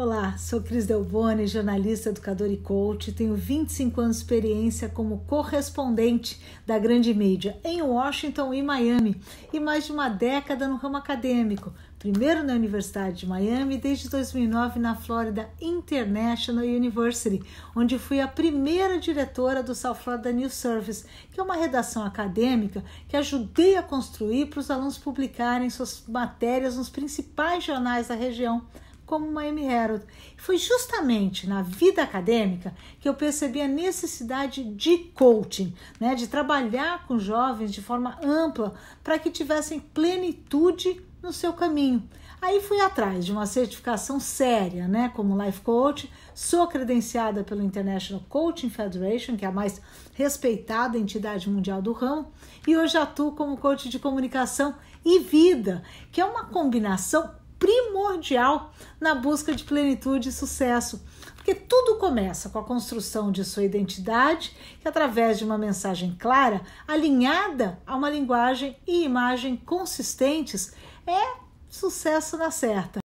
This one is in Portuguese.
Olá, sou Cris Delboni, jornalista, educador e coach. Tenho 25 anos de experiência como correspondente da grande mídia em Washington e Miami e mais de uma década no ramo acadêmico, primeiro na Universidade de Miami e desde 2009 na Florida International University, onde fui a primeira diretora do South Florida News Service, que é uma redação acadêmica que ajudei a construir para os alunos publicarem suas matérias nos principais jornais da região como Miami Herald. Foi justamente na vida acadêmica que eu percebi a necessidade de coaching, né, de trabalhar com jovens de forma ampla para que tivessem plenitude no seu caminho. Aí fui atrás de uma certificação séria, né, como life coach. Sou credenciada pelo International Coaching Federation, que é a mais respeitada entidade mundial do ramo, e hoje atuo como coach de comunicação e vida, que é uma combinação primordial na busca de plenitude e sucesso, porque tudo começa com a construção de sua identidade, que através de uma mensagem clara, alinhada a uma linguagem e imagem consistentes, é sucesso na certa.